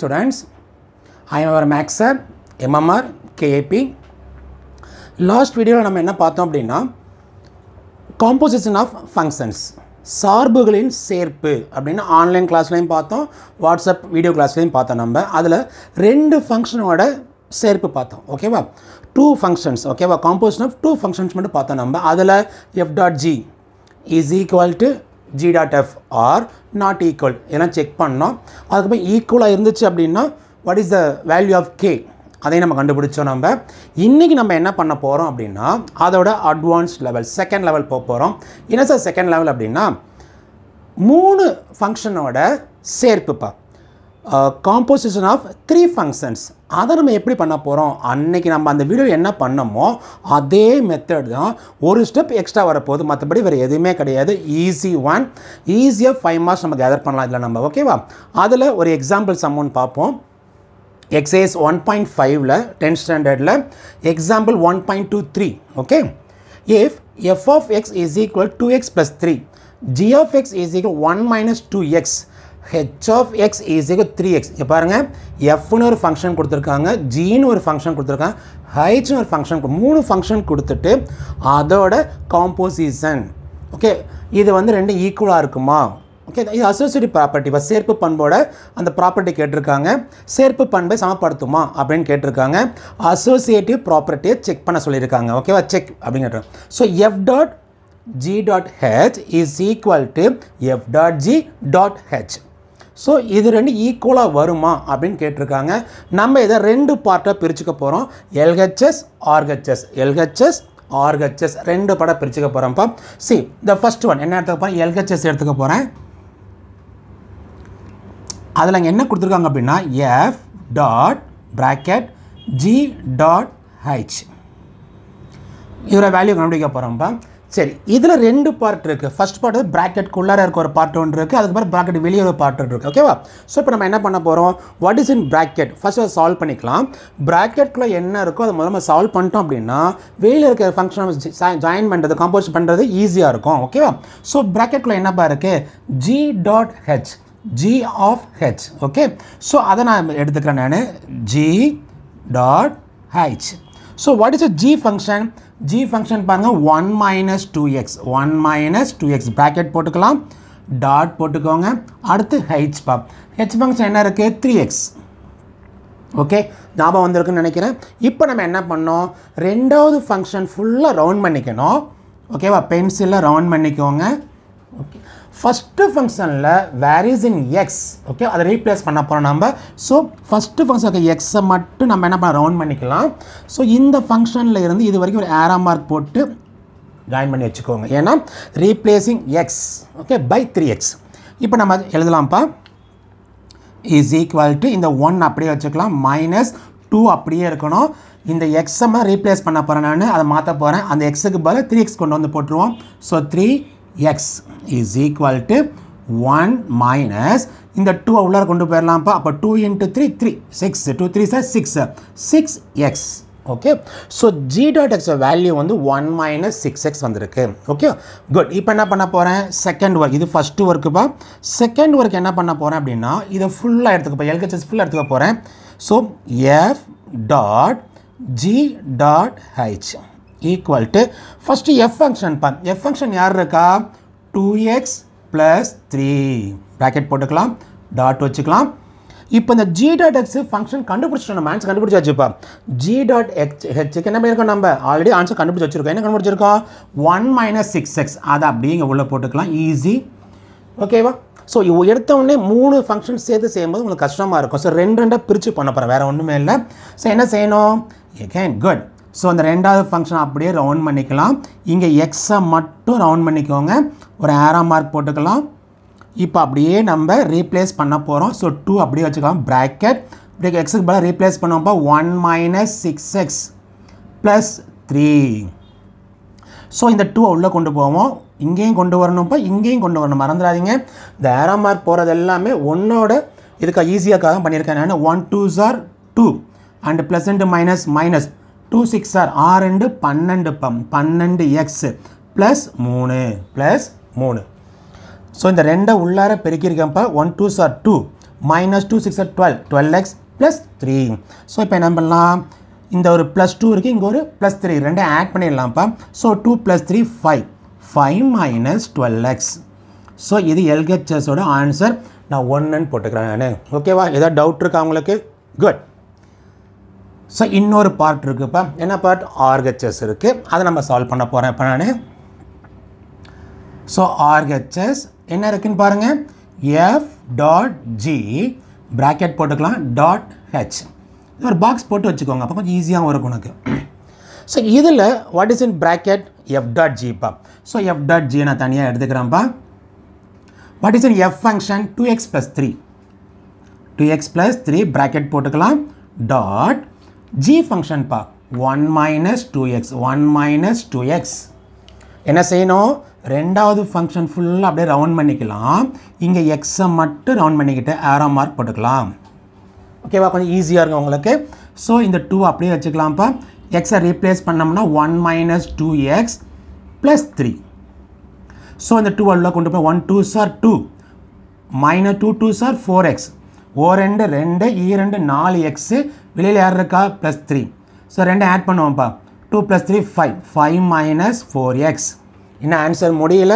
morning students. I am our Max sir, MMR, KAP. Last வீடியோவில் நம்ம என்ன பார்த்தோம் அப்படின்னா காம்போசிஷன் ஆஃப் ஃபங்க்ஷன்ஸ் சார்புகளின் சேர்ப்பு அப்படின்னு ஆன்லைன் கிளாஸ்லேயும் பார்த்தோம் வாட்ஸ்அப் வீடியோ கிளாஸ்லேயும் பார்த்தோம் நம்ம அதில் ரெண்டு ஃபங்க்ஷனோட சேர்ப்பு பார்த்தோம் ஓகேவா டூ ஃபங்க்ஷன்ஸ் ஓகேவா காம்போசிஷன் ஆஃப் டூ ஃபங்க்ஷன்ஸ் மட்டும் பார்த்தோம் நம்ம அதில் f dot g is equal to g dot f are not equal இதெல்லாம் செக் பண்ணோம் அதுக்கப்புறம் ஈக்குவலாக இருந்துச்சு அப்படின்னா what is the value of k அதையும் நம்ம கண்டுபிடிச்சோம் நம்ம இன்றைக்கி நம்ம என்ன பண்ண போகிறோம் அப்படின்னா அதோட அட்வான்ஸ் லெவல் செகண்ட் லெவல் போக போகிறோம் என்ன சார் செகண்ட் லெவல் அப்படின்னா மூணு ஃபங்க்ஷனோட சேர்ப்புப்பா காம்போசிஷன் ஆஃப் த்ரீ ஃபங்க்ஷன்ஸ் அதை நம்ம எப்படி பண்ண போகிறோம் அன்னைக்கு நம்ம அந்த வீடியோ என்ன பண்ணமோ அதே மெத்தட் தான் ஒரு ஸ்டெப் எக்ஸ்ட்ரா வரப்போகுது மற்றபடி வேறு எதுவுமே கிடையாது ஈஸி ஒன் ஈஸியாக ஃபைவ் மார்க்ஸ் நம்ம கேதர் பண்ணலாம் இதில் நம்ம ஓகேவா அதில் ஒரு எக்ஸாம்பிள் அமௌண்ட் பார்ப்போம் எக்ஸைஸ் ஒன் பாயிண்ட் ஃபைவ்ல டென்த் ஸ்டாண்டர்டில் example one point two three okay if f of x is equal to x plus three g of x is equal one minus two x h of x is இக்கு three x இப்போ பாருங்கள் எஃப்னு ஒரு function கொடுத்துருக்காங்க ஜின்னு ஒரு function கொடுத்துருக்காங்க ஹைட்னு ஒரு function மூணு function கொடுத்துட்டு அதோட காம்போசிஷன் ஓகே இது வந்து ரெண்டும் ஈக்குவலாக இருக்குமா ஓகே இது அசோசியேட்டிவ் ப்ராப்பர்ட்டி இப்போ சேர்ப்பு பண்போட அந்த ப்ராப்பர்ட்டி கேட்டிருக்காங்க சேர்ப்பு பண்பை சமப்படுத்துமா அப்படின்னு கேட்டிருக்காங்க அசோசியேட்டிவ் ப்ராப்பர்ட்டியை செக் பண்ண சொல்லியிருக்காங்க ஓகேவா செக் அப்படின்னு so f dot g dot h is equal to f dot g dot h so இது ரெண்டு ஈக்குவலாக வருமா அப்படின்னு கேட்டிருக்காங்க நம்ம இதை ரெண்டு பார்ட்டாக பிரிச்சுக்க போகிறோம் எல்ஹெச்எஸ் ஆர்ஹெச்எஸ் எல்ஹெச்எஸ் ஆர்ஹெச்எஸ் ரெண்டு படம் பிரிச்சுக்க போகிறோம்ப்பா சி த ஃபஸ்ட் ஒன் என்ன எடுத்துக்க போகிறேன் எல்ஹெச்எஸ் எடுத்துக்க போகிறேன் அதில் அங்கே என்ன கொடுத்துருக்காங்க அப்படின்னா f dot bracket g dot h இதோட வேல்யூ கண்டுபிடிக்க போகிறோம்ப்பா சரி இதில் ரெண்டு பார்ட் இருக்குது ஃபஸ்ட் பார்ட் வந்து குள்ளார இருக்க ஒரு பார்ட் ஒன்று இருக்குது அதுக்கப்புறம் ப்ராக்கெட் வெளியே ஒரு பார்ட் ஒன்று இருக்குது ஓகேவா ஸோ இப்போ நம்ம என்ன பண்ண போகிறோம் what is in bracket first அதை சால்வ் பண்ணிக்கலாம் ப்ராக்கெட்குள்ளே என்ன இருக்கோ அதை முதல்ல சால்வ் பண்ணிட்டோம் அப்படின்னா வெளியில் இருக்கிற ஃபங்க்ஷன் ஜாயின் பண்ணுறது கம்போஸ் பண்ணுறது ஈஸியாக இருக்கும் ஓகேவா ஸோ ப்ராக்கெட்குள்ளே என்னப்பா இருக்குது g dot h g of h okay so அதை நான் எடுத்துக்கிறேன் நான் g dot h so what is a g function g function பாருங்கள் one minus two x one minus two x bracket போட்டுக்கலாம் டாட் போட்டுக்கோங்க அடுத்து ஹெச் பாப் ஹெச் ஃபங்க்ஷன் என்ன இருக்குது த்ரீ எக்ஸ் ஓகே ஞாபகம் வந்திருக்குன்னு நினைக்கிறேன் இப்போ நம்ம என்ன பண்ணோம் ரெண்டாவது ஃபங்க்ஷன் ஃபுல்லாக ரவுண்ட் பண்ணிக்கணும் ஓகேவா பென்சிலில் ரவுண்ட் பண்ணிக்கோங்க ஓகே ஃபஸ்ட்டு ஃபங்க்ஷனில் where is in x okay அதை ரீப்ளேஸ் பண்ண போகிறோம் நம்ம ஸோ ஃபஸ்ட்டு ஃபங்க்ஷன் எக்ஸை மட்டும் நம்ம என்ன பண்ண ரவுண்ட் பண்ணிக்கலாம் ஸோ இந்த ஃபங்க்ஷனில் இருந்து இது வரைக்கும் ஒரு ஏரா மார்க் போட்டு ஜாயின் பண்ணி வச்சுக்கோங்க ஏன்னா replacing x okay by three x இப்போ நம்ம எழுதலாம்ப்பா இஸ் ஈக்குவல் டு இந்த ஒன் அப்படியே வச்சுக்கலாம் மைனஸ் டூ அப்படியே இருக்கணும் இந்த எக்ஸை ரீப்ளேஸ் பண்ண போகிறேன் நான் அதை மாற்ற போகிறேன் அந்த எக்ஸுக்கு பதில் த்ரீ எக்ஸ் கொண்டு வந்து போட்டுருவோம் so three x is equal to one minus இந்த டூ உள்ளார கொண்டு போயிடலாம்ப்பா அப்போ two into three three six two three சார் six 6, x okay so g dot x value வந்து ஒன் மைனஸ் சிக்ஸ் எக்ஸ் வந்திருக்கு ஓகே குட் இப்போ என்ன பண்ண போகிறேன் செகண்ட் ஒர்க் இது ஃபஸ்ட்டு ஒர்க்குப்பா செகண்ட் ஒர்க் என்ன பண்ண போகிறேன் அப்படின்னா இதை ஃபுல்லாக எடுத்துக்கப்போ எல்கேச்சஸ் ஃபுல்லாக எடுத்துக்க போகிறேன் so f dot g dot h equal to first f function பார் f function யார் இருக்கா 2x plus 3 bracket போட்டுக்கலாம் dot வச்சுக்கலாம் இப்போ இந்த g dot x function கண்டுபிடிச்சிட்டோம் நம்ம ஆன்சர் கண்டுபிடிச்சி வச்சுப்பா g dot h ஹெச்சுக்கு என்ன பண்ணியிருக்கோம் நம்ம ஆல்ரெடி ஆன்சர் கண்டுபிடிச்சி வச்சுருக்கோம் என்ன கண்டுபிடிச்சிருக்கோம் ஒன் மைனஸ் சிக்ஸ் எக்ஸ் அதை அப்படிங்க உள்ளே போட்டுக்கலாம் ஈஸி ஓகேவா ஸோ எடுத்தவொடனே மூணு ஃபங்க்ஷன் சேர்த்து செய்யும்போது உங்களுக்கு கஷ்டமாக இருக்கும் ஸோ ரெண்டு ரெண்டாக பிரித்து பண்ண போகிறேன் வேறு ஒன்றுமே இல்லை ஸோ என்ன செய்யணும் Again, குட் ஸோ அந்த ரெண்டாவது ஃபங்க்ஷன் அப்படியே ரவுண்ட் பண்ணிக்கலாம் இங்கே எக்ஸை மட்டும் ரவுண்ட் பண்ணிக்கோங்க ஒரு ஆரா மார்க் போட்டுக்கலாம் இப்போ அப்படியே நம்ம ரீப்ளேஸ் பண்ண போகிறோம் ஸோ டூ அப்படியே வச்சுக்கலாம் ப்ராக்கெட் அப்படியே எக்ஸுக்கு பதிலாக ரீப்ளேஸ் பண்ணுவோம்ப்போ one minus six x plus three so இந்த டூ உள்ளே கொண்டு போவோம் இங்கேயும் கொண்டு வரணும்ப்பா இங்கேயும் கொண்டு வரணும் மறந்துடாதீங்க இந்த ஆரோ மார்க் போகிறது எல்லாமே ஒன்னோட இதுக்காக ஈஸியாக்காக பண்ணியிருக்கேன் ஒன் டூ ஜார் two and plus and minus minus two six are ஆறு ரெண்டு பன்னெண்டு பம் பன்னெண்டு எக்ஸ் ப்ளஸ் மூணு ப்ளஸ் மூணு ஸோ இந்த ரெண்டை உள்ளார பெருக்கியிருக்கப்போ ஒன் டூ சார் two minus two six are twelve twelve x plus three so இப்போ என்ன பண்ணலாம் இந்த ஒரு ப்ளஸ் டூ இருக்குது இங்கே ஒரு ப்ளஸ் த்ரீ ரெண்டும் ஆட் பண்ணிடலாம்ப்பா so two plus three five five minus twelve x so இது எல்ஹெச்எஸோட ஆன்சர் நான் ஒன்றுன்னு போட்டுக்கிறேன் நான் ஓகேவா ஏதாவது டவுட் இருக்கா உங்களுக்கு குட் ஸோ இன்னொரு பார்ட் இருக்குப்பா என்ன பார்ட் ஆர்ஹெச்எஸ் இருக்குது அதை நம்ம சால்வ் பண்ண போகிறேன் இப்போ நான் ஸோ ஆர்ஹெச்எஸ் என்ன இருக்குன்னு பாருங்கள் எஃப் டாட் ஜி ப்ராக்கெட் போட்டுக்கலாம் டாட் ஹெச் இது ஒரு பாக்ஸ் போட்டு வச்சுக்கோங்க அப்போ கொஞ்சம் ஈஸியாகவும் இருக்கும் உனக்கு ஸோ இதில் what is in bracket f dot ஜிப்பா ஸோ எஃப் டாட் ஜி நான் தனியாக எடுத்துக்கிறேன்ப்பா what is in f function two x plus three two x plus three bracket போட்டுக்கலாம் டாட் ஜி ஃபங்க்ஷன் பா one minus two x one minus two x என்ன செய்யணும் ரெண்டாவது function ஃபுல்லாக அப்படியே ரவுண்ட் பண்ணிக்கலாம் இங்கே எக்ஸை மட்டும் ரவுண்ட் பண்ணிக்கிட்டு ஆரோ மார்க் போட்டுக்கலாம் ஓகேவா கொஞ்சம் ஈஸியாக இருக்கும் உங்களுக்கு ஸோ இந்த டூ அப்படியே வச்சுக்கலாம்ப்பா எக்ஸை ரீப்ளேஸ் பண்ணோம்னா one minus two x plus three so இந்த டூ உள்ள கொண்டு போய் ஒன் டூ சார் டூ மைனஸ் டூ டூ சார் ஃபோர் எக்ஸ் ஓ ரெண்டு ரெண்டு இரண்டு நாலு எக்ஸு வெளியில் யார் இருக்கா ப்ளஸ் த்ரீ ஸோ ரெண்டும் ஆட் பண்ணுவோம்ப்பா two plus three five five minus four x என்ன ஆன்சர் முடியல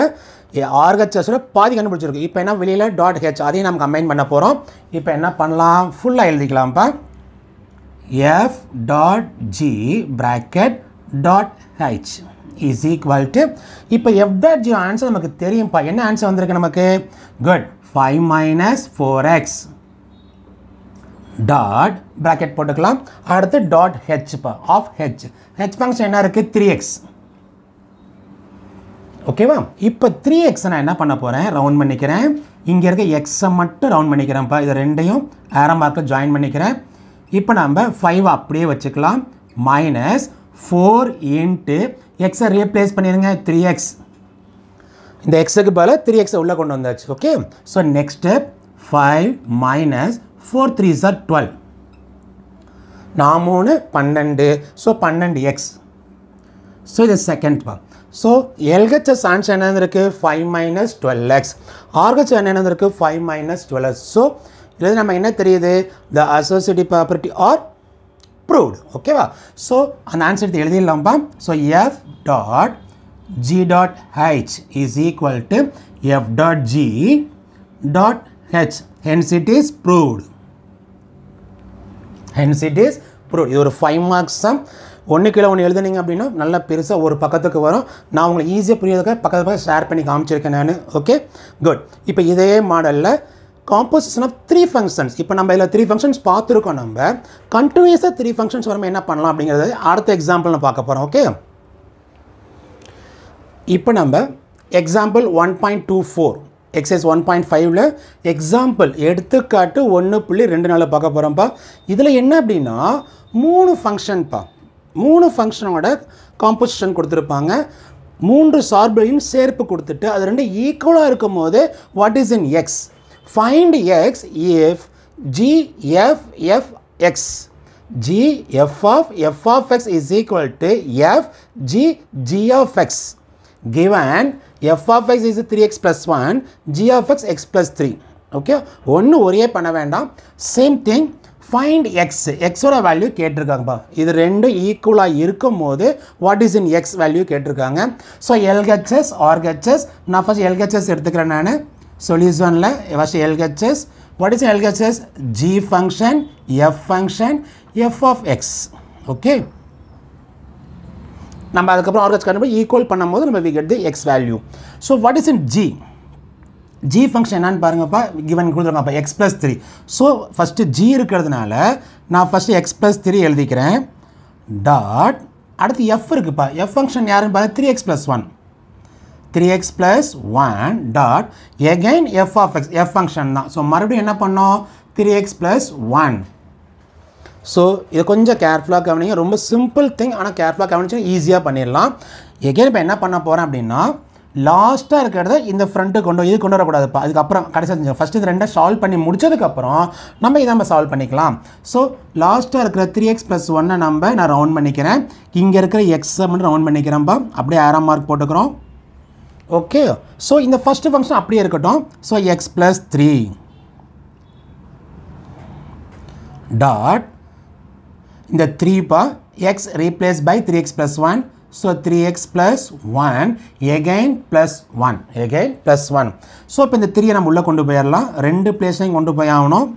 ஆர்ஹெச்எஸோட பாதி கண்டுபிடிச்சிருக்கு இப்போ என்ன வெளியில் டாட் ஹெச் அதையும் நம்ம கம்பைன் பண்ண போகிறோம் இப்போ என்ன பண்ணலாம் ஃபுல்லாக எழுதிக்கலாம்ப்பா f dot g bracket dot h is equal to இப்போ எஃப் டாட் ஜி ஆன்சர் நமக்கு தெரியும்ப்பா என்ன ஆன்சர் வந்திருக்கு நமக்கு good five minus four x dot bracket போட்டுக்கலாம் அடுத்து dot h of h h function என்ன இருக்குது த்ரீ எக்ஸ் ஓகேவா இப்போ த்ரீ எக்ஸ் நான் என்ன பண்ண போகிறேன் ரவுண்ட் பண்ணிக்கிறேன் இங்கே இருக்க எக்ஸை மட்டும் ரவுண்ட் பண்ணிக்கிறேன்ப்பா இது ரெண்டையும் ஆரோ மார்க்கில் ஜாயின் பண்ணிக்கிறேன் இப்போ நம்ம ஃபைவ் அப்படியே வச்சுக்கலாம் மைனஸ் ஃபோர் இன்ட்டு எக்ஸை ரீப்ளேஸ் பண்ணிடுங்க த்ரீ எக்ஸ் இந்த எக்ஸுக்கு பதில் த்ரீ எக்ஸை உள்ளே கொண்டு வந்தாச்சு okay so next step five minus four three சார் டுவெல் நான் மூணு பன்னெண்டு ஸோ பன்னெண்டு எக்ஸ் ஸோ இது second part so LHS answer என்ன இருக்குது five minus twelve x RHS என்ன இருக்குது five minus twelve x so இதில் நம்ம என்ன தெரியுது the associative property are proved ஓகேவா ஸோ அந்த ஆன்சர் எடுத்து எழுதிடலாம்ப்பா so f dot g dot h is equal to f dot g dot H. Hence it is proved. Hence it is proved. இது ஒரு ஃபைவ் marks sum. ஒன்று கிலோ ஒன்று எழுதுனீங்க அப்படின்னா நல்லா பெருசாக ஒரு பக்கத்துக்கு வரும் நான் உங்களுக்கு ஈஸியாக புரியாததுக்காக பக்கத்து பக்கம் ஷேர் பண்ணி காமிச்சிருக்கேன் நான் ஓகே குட் இப்போ இதே மாடலில் காம்போசிஷன் ஆஃப் த்ரீ ஃபங்க்ஷன்ஸ் இப்போ நம்ம இதில் த்ரீ ஃபங்க்ஷன்ஸ் பார்த்துருக்கோம் நம்ம கண்டினியூஸாக த்ரீ ஃபங்க்ஷன்ஸ் வரும்போது என்ன பண்ணலாம் அப்படிங்கிறது அடுத்த எக்ஸாம்பிள் நான் பார்க்க போகிறோம் ஓகே இப்போ நம்ம example one point two four exercise one point ஃபைவ்ல எக்ஸாம்பிள் எடுத்துக்காட்டு ஒன்று புள்ளி ரெண்டு நாளில் பார்க்க போகிறோம்ப்பா இதில் என்ன அப்படின்னா மூணு ஃபங்க்ஷன்ப்பா மூணு ஃபங்க்ஷனோட காம்போசிஷன் கொடுத்துருப்பாங்க மூன்று சார்பையும் சேர்ப்பு கொடுத்துட்டு அது ரெண்டு ஈக்குவலாக இருக்கும் போது what is in x find x if g f f x g f of f of x is equal to f g g of x given f of x is three plus 1, one of x x plus 3. Three okay ஒன்று ஒரே பண்ண வேண்டாம் same thing find x எக்ஸோட value கேட்டிருக்காங்கப்பா இது ரெண்டும் ஈக்குவலாக இருக்கும் போது what is in x value கேட்டிருக்காங்க ஸோ LHS, RHS, நான் LHS எல்ஹெச்எஸ் எடுத்துக்கிறேன் நான் சொல்யூஷனில் first LHS what is LHS g function f function f of x okay நம்ம அதுக்கப்புறம் ஆர்கஸ் கண்டுபிடி ஈக்குவல் பண்ணும்போது நம்ம we get the x value so what is in g g function என்னன்னு பாருங்கப்பா கிவன் அப்போ x plus three so first g இருக்கிறதுனால நான் ஃபஸ்ட்டு எக்ஸ் ப்ளஸ் த்ரீ எழுதிக்கிறேன் டாட் அடுத்து எஃப் இருக்குப்பா எஃப் ஃபங்க்ஷன் யாருன்னு பார்த்தா three x plus one three x plus one dot again f of x f function தான் ஸோ மறுபடியும் என்ன பண்ணோம் three x plus one so இதை கொஞ்சம் கேர்ஃபுல்லாக கவனிங்க ரொம்ப சிம்பிள் திங் ஆனால் கேர்ஃபுல்லாக கவனிச்சு ஈஸியாக பண்ணிடலாம் எகேன் இப்போ என்ன பண்ண போகிறேன் அப்படின்னா லாஸ்ட்டாக இருக்கிறத இந்த ஃப்ரண்ட்டு கொண்டு இது கொண்டு வரக்கூடாதுப்பா அதுக்கப்புறம் கடைசி ஃபஸ்ட்டு இது ரெண்டாக சால்வ் பண்ணி முடிச்சதுக்கப்புறம் நம்ம இதை நம்ம சால்வ் பண்ணிக்கலாம் ஸோ லாஸ்ட்டாக இருக்கிற த்ரீ எக்ஸ் ப்ளஸ் ஒன்னை நம்ம நான் ரவுண்ட் பண்ணிக்கிறேன் இங்கே இருக்கிற எக்ஸ் மட்டும் ரவுண்ட் பண்ணிக்கிறேன்ப்பா அப்படியே ஆறாம் மார்க் போட்டுக்கிறோம் ஓகே ஸோ இந்த ஃபஸ்ட்டு ஃபங்க்ஷன் அப்படியே இருக்கட்டும் so x plus three dot இந்த 3 பா, x replaced by 3x plus 1. So 3x plus 1 again plus 1 again plus 1. So இந்த 3 நம்ம உள்ளே கொண்டு போயிடலாம் ரெண்டு பிளேஸையும் கொண்டு போய் ஆகணும்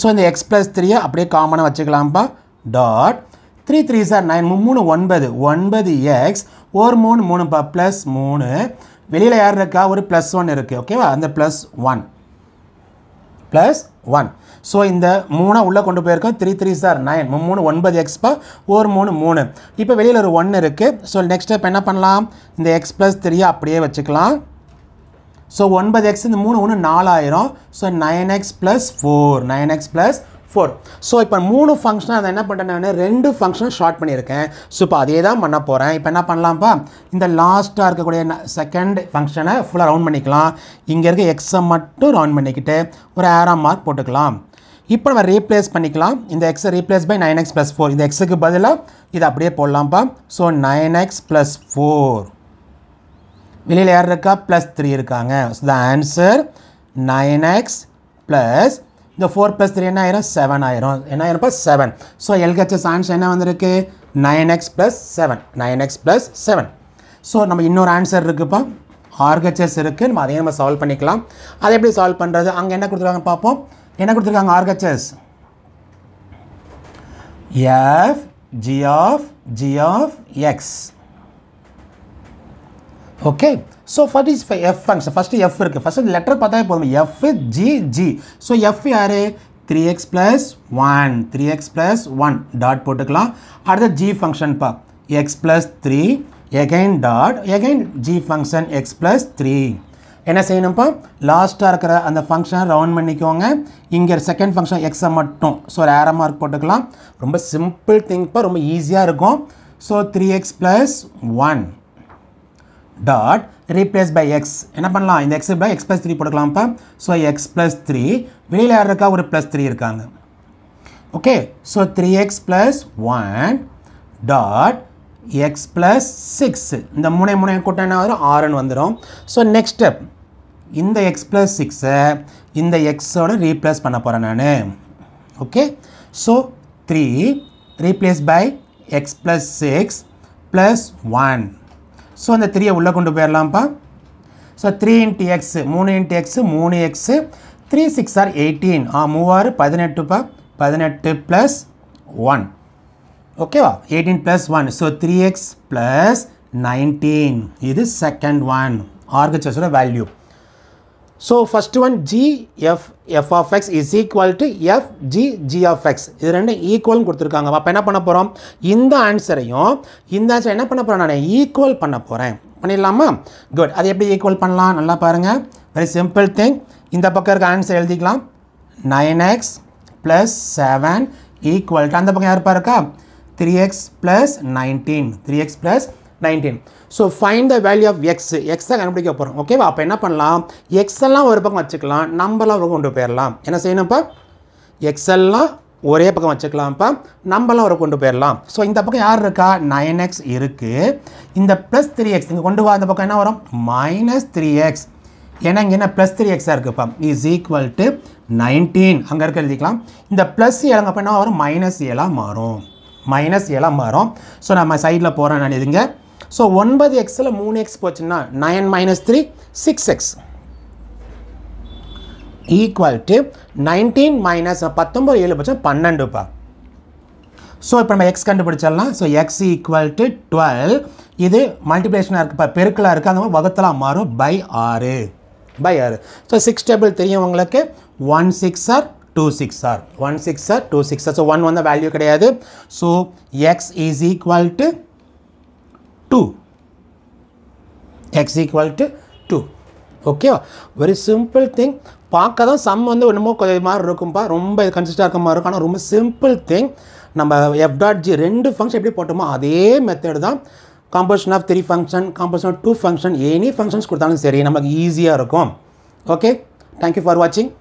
ஸோ இந்த எக்ஸ் ப்ளஸ் த்ரீயை அப்படியே காமனாக வச்சுக்கலாம்ப்பா டாட் த்ரீ த்ரீ சார் நைன் மூணு ஒன்பது ஒன்பது எக்ஸ் ஒரு மூணு மூணுப்பா ப்ளஸ் மூணு வெளியில் யார் இருக்கா ஒரு ப்ளஸ் ஒன் இருக்குது ஓகேவா அந்த plus one plus one so இந்த மூணை உள்ளே கொண்டு போயிருக்கோம் த்ரீ த்ரீ சார் நைன் மூணு ஒன்பது எக்ஸ்பா ஒரு மூணு மூணு இப்போ வெளியில் ஒரு ஒன்று இருக்குது ஸோ நெக்ஸ்ட் ஸ்டெப் என்ன பண்ணலாம் இந்த எக்ஸ் ப்ளஸ் த்ரீயை அப்படியே வச்சுக்கலாம் ஸோ ஒன்பது எக்ஸ் இந்த மூணு ஒன்று நாலாயிரம் so nine x plus four nine x plus four so இப்போ மூணு ஃபங்க்ஷனாக அதை என்ன பண்ணுறேன் நான் ரெண்டு ஃபங்க்ஷன் ஷார்ட் பண்ணியிருக்கேன் ஸோ இப்போ அதே தான் பண்ண போகிறேன் இப்போ என்ன பண்ணலாம்ப்பா இந்த லாஸ்ட்டாக இருக்கக்கூடிய செகண்ட் ஃபங்க்ஷனை ஃபுல்லாக ரவுண்ட் பண்ணிக்கலாம் இங்கே இருக்க எக்ஸை மட்டும் ரவுண்ட் பண்ணிக்கிட்டு ஒரு ஆரா மார்க் போட்டுக்கலாம் இப்போ நம்ம ரீப்ளேஸ் பண்ணிக்கலாம் இந்த எக்ஸை replace by nine x plus four இந்த எக்ஸுக்கு பதிலாக இது அப்படியே போடலாம்ப்பா so nine x plus four வெளியில் யார் இருக்கா ப்ளஸ் த்ரீ இருக்காங்க so the answer nine x plus இந்த ஃபோர் ப்ளஸ் த்ரீ என்ன ஆயிரும் செவன் ஆயிரும் என்ன ஆயிரும்ப்பா செவன் ஸோ எல்ஹெச்எஸ் ஆன்சர் என்ன வந்திருக்கு nine x plus seven nine x plus seven so நம்ம இன்னொரு ஆன்சர் இருக்குப்பா ஆர்ஹெச்எஸ் இருக்குது நம்ம அதையும் நம்ம சால்வ் பண்ணிக்கலாம் அதை எப்படி சால்வ் பண்ணுறது அங்கே என்ன கொடுத்துருக்காங்க பார்ப்போம் என்ன கொடுத்துருக்காங்க RHS f g of g of x okay so first is f function first f இருக்குது ஃபஸ்ட்டு லெட்டர் பார்த்தா போதும் f g g so f யார் three x plus one three x plus one dot போட்டுக்கலாம் அடுத்த g function பா x plus three again dot again g function x plus three என்ன செய்யணும்ப்பா லாஸ்ட்டாக இருக்கிற அந்த ஃபங்க்ஷனை ரவுண்ட் பண்ணிக்கோங்க இங்கே செகண்ட் ஃபங்க்ஷன் எக்ஸை மட்டும் ஸோ ஒரு ஏரோ மார்க் போட்டுக்கலாம் ரொம்ப சிம்பிள் திங்ப்பா ரொம்ப ஈஸியாக இருக்கும் so three x plus one dot replace by x என்ன பண்ணலாம் இந்த எக்ஸ் பதிலாக எக்ஸ் ப்ளஸ் த்ரீ போட்டுக்கலாம்ப்பா ஸோ எக்ஸ் ப்ளஸ் த்ரீ வெளியில் யார் இருக்கா ஒரு ப்ளஸ் த்ரீ இருக்காங்க okay so three x plus one dot x plus இந்த மூணை முனை கூட்டம் என்ன வரும் ஆறுன்னு வந்துடும் ஸோ நெக்ஸ்ட் ஸ்டெப் இந்த எக்ஸ் ப்ளஸ் சிக்ஸை இந்த எக்ஸோட ரீப்ளேஸ் பண்ண போகிறேன் நான் okay so three replace by x plus six plus one so அந்த த்ரீயை உள்ளே கொண்டு போயிடலாம்ப்பா ஸோ த்ரீ இன்ட்டு எக்ஸ் மூணு இன்ட்டு எக்ஸு மூணு x three six are eighteen ஆ மூவாறு பதினெட்டுப்பா பதினெட்டு ப்ளஸ் ஒன் ஓகேவா eighteen plus one so three x plus nineteen இது செகண்ட் ஒன் ஆர்கச்சர்ஸோட value so first one g f f of x is equal to f g g of x இது ரெண்டும் ஈக்குவல்னு கொடுத்துருக்காங்க அப்போ என்ன பண்ண போகிறோம் இந்த ஆன்சரையும் இந்த ஆன்சர் என்ன பண்ண போகிறேன் நான் ஈக்குவல் பண்ண போகிறேன் பண்ணிடலாமா குட் அது எப்படி ஈக்குவல் பண்ணலாம் நல்லா பாருங்கள் வெரி சிம்பிள் திங் இந்த பக்கம் இருக்க ஆன்சர் எழுதிக்கலாம் nine x plus seven equal அந்த பக்கம் யாருப்பா இருக்கா three x plus nineteen three x plus nineteen so find the value of x எக்ஸை கண்டுபிடிக்க போகிறோம் ஓகேவா அப்போ என்ன பண்ணலாம் எக்ஸ் எல்லாம் ஒரு பக்கம் வச்சுக்கலாம் நம்பலாம் ஒரு கொண்டு போயிடலாம் என்ன செய்யணும்ப்பா எக்ஸ் எல்லாம் ஒரே பக்கம் வச்சுக்கலாம்ப்பா நம்பலாம் ஒரு கொண்டு போயிடலாம் ஸோ இந்த பக்கம் யார் இருக்கா நைன் எக்ஸ் இருக்குது இந்த ப்ளஸ் த்ரீ எக்ஸ் இங்கே கொண்டு வா பக்கம் என்ன வரும் மைனஸ் த்ரீ எக்ஸ் ஏன்னா இங்கே என்ன ப்ளஸ் த்ரீ எக்ஸாக இருக்குப்பா இஸ் ஈக்குவல் டு நைன்டீன் அங்கே இருக்க எழுதிக்கலாம் இந்த ப்ளஸ் ஏழங்க அப்போ என்ன வரும் மைனஸ் ஏழாக மாறும் மைனஸ் ஏழாக மாறும் ஸோ நம்ம சைடில் போகிறேன் நான் இதுங்க ஸோ ஒன்பது எக்ஸில் மூணு எக்ஸ் போச்சுன்னா nine minus three six x equal to nineteen minus பத்தொம்பது ஏழு பட்சம் பன்னெண்டுப்பா ஸோ இப்போ நம்ம எக்ஸ் கண்டுபிடிச்சிடலாம் so x equal to twelve இது மல்டிப்ளேஷனாக இப்போ பெருக்கலாக இருக்குது அந்த மாதிரி வகத்தலாம் மாறும் பை ஆறு பை ஆறு ஸோ சிக்ஸ் டேபிள் தெரியும் உங்களுக்கு one six are two six are one six are two six are so one வந்து வேல்யூ கிடையாது so x is equal to two x equal to two ஓகேவா வெரி சிம்பிள் திங் பார்க்க தான் some வந்து என்னமோ கொஞ்சம் மாதிரி இருக்கும்ப்பா ரொம்ப இது கன்சிஸ்டாக இருக்க மாதிரி இருக்கும் ஆனால் ரொம்ப சிம்பிள் திங் நம்ம எஃப் டாட் ஜி ரெண்டு ஃபங்க்ஷன் எப்படி போட்டோமோ அதே மெத்தட் தான் composition of three function composition of two function any functions கொடுத்தாலும் சரி நமக்கு ஈஸியாக இருக்கும் ஓகே தேங்க்யூ ஃபார் வாட்சிங்